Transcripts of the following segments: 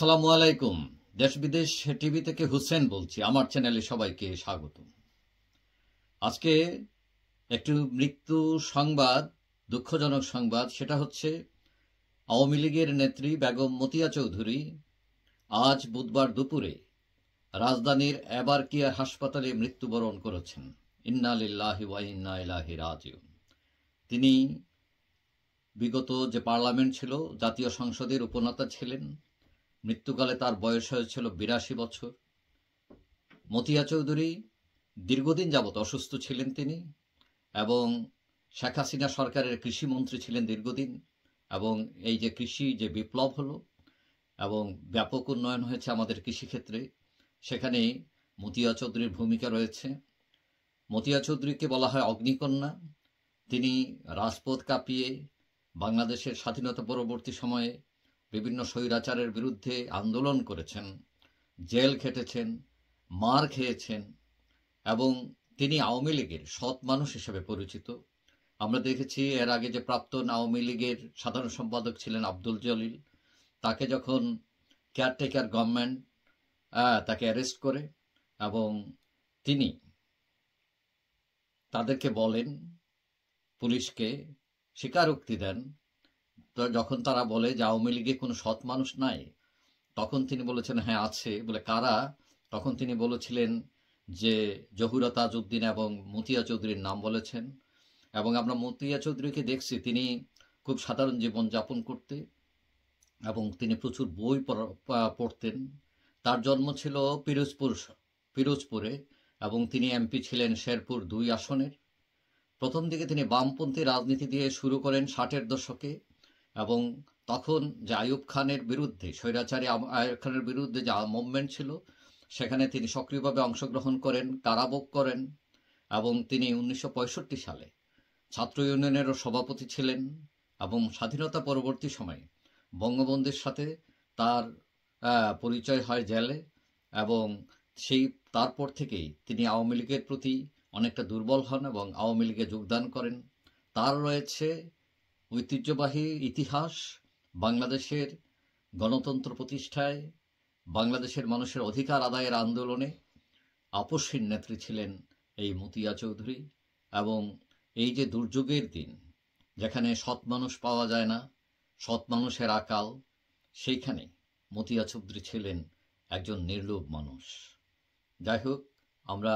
সালামু আলাইকুম দেশ বিদেশ টিভি থেকে হুসেন বলছি আমার চ্যানেলে সবাইকে স্বাগত আজকে একটু মৃত্যু সংবাদ দুঃখজনক সংবাদ সেটা হচ্ছে আওয়ামী লীগের নেত্রী বেগম মতিয়া চৌধুরী আজ বুধবার দুপুরে রাজধানীর অ্যাবারকিয়া হাসপাতালে মৃত্যুবরণ করেছেন ইন্নালিল্লাহি ওয়া রাজ ইলাহি তিনি বিগত যে পার্লামেন্ট ছিল জাতীয় সংসদের উপনেতা ছিলেন মৃত্যুকালে তার বয়স হয়েছিল বিরাশি বছর মতিয়া চৌধুরী দীর্ঘদিন যাবৎ অসুস্থ ছিলেন তিনি এবং শেখ হাসিনা সরকারের কৃষিমন্ত্রী ছিলেন দীর্ঘদিন এবং এই যে কৃষি যে বিপ্লব হলো এবং ব্যাপক উন্নয়ন হয়েছে আমাদের কৃষিক্ষেত্রে সেখানে মতিয়া চৌধুরীর ভূমিকা রয়েছে মতিয়া চৌধুরীকে বলা হয় অগ্নিকন্যা তিনি রাজপথ কাঁপিয়ে বাংলাদেশের স্বাধীনতা পরবর্তী সময়ে বিভিন্ন স্বৈরাচারের বিরুদ্ধে আন্দোলন করেছেন জেল খেটেছেন মার খেয়েছেন এবং তিনি আওয়ামী লীগের সৎ মানুষ হিসেবে পরিচিত আমরা দেখেছি এর আগে যে প্রাক্তন আওয়ামী লীগের সাধারণ সম্পাদক ছিলেন আব্দুল জলিল তাকে যখন কেয়ারটেকার গভর্নমেন্ট তাকে অ্যারেস্ট করে এবং তিনি তাদেরকে বলেন পুলিশকে স্বীকারোক্তি দেন তো যখন তারা বলে যে আওয়ামী লীগে কোনো সৎ মানুষ নাই তখন তিনি বলেছেন হ্যাঁ আছে বলে কারা তখন তিনি বলেছিলেন যে জহুরা তাজউদ্দিন এবং মতিয়া চৌধুরীর নাম বলেছেন এবং আমরা মতিয়া চৌধুরীকে দেখছি তিনি খুব সাধারণ জীবন যাপন করতে এবং তিনি প্রচুর বই পড়তেন তার জন্ম ছিল পিরোজপুর পিরোজপুরে এবং তিনি এমপি ছিলেন শেরপুর দুই আসনের প্রথম দিকে তিনি বামপন্থী রাজনীতি দিয়ে শুরু করেন ষাটের দশকে এবং তখন যে আয়ুব খানের বিরুদ্ধে স্বৈরাচারী আয়ুব খানের বিরুদ্ধে যা মুভমেন্ট ছিল সেখানে তিনি সক্রিয়ভাবে অংশগ্রহণ করেন কারাবোগ করেন এবং তিনি উনিশশো সালে ছাত্র ইউনিয়নেরও সভাপতি ছিলেন এবং স্বাধীনতা পরবর্তী সময়ে বঙ্গবন্ধুর সাথে তার পরিচয় হয় জেলে এবং সেই তারপর থেকেই তিনি আওয়ামী লীগের প্রতি অনেকটা দুর্বল হন এবং আওয়ামী লীগে যোগদান করেন তার রয়েছে ঐতিহ্যবাহী ইতিহাস বাংলাদেশের গণতন্ত্র প্রতিষ্ঠায় বাংলাদেশের মানুষের অধিকার আদায়ের আন্দোলনে আপসীর নেত্রী ছিলেন এই মতিয়া চৌধুরী এবং এই যে দুর্যোগের দিন যেখানে সৎ মানুষ পাওয়া যায় না সৎ মানুষের আকাল সেইখানে মতিয়া চৌধুরী ছিলেন একজন নির্লোভ মানুষ যাই হোক আমরা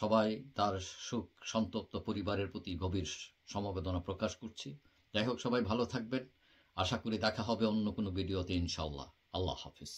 সবাই তার সুখ সন্তপ্ত পরিবারের প্রতি গভীর সমবেদনা প্রকাশ করছি যাই হোক সবাই ভালো থাকবেন আশা করি দেখা হবে অন্য কোনো ভিডিওতে ইনশাল্লাহ আল্লাহ হাফিজ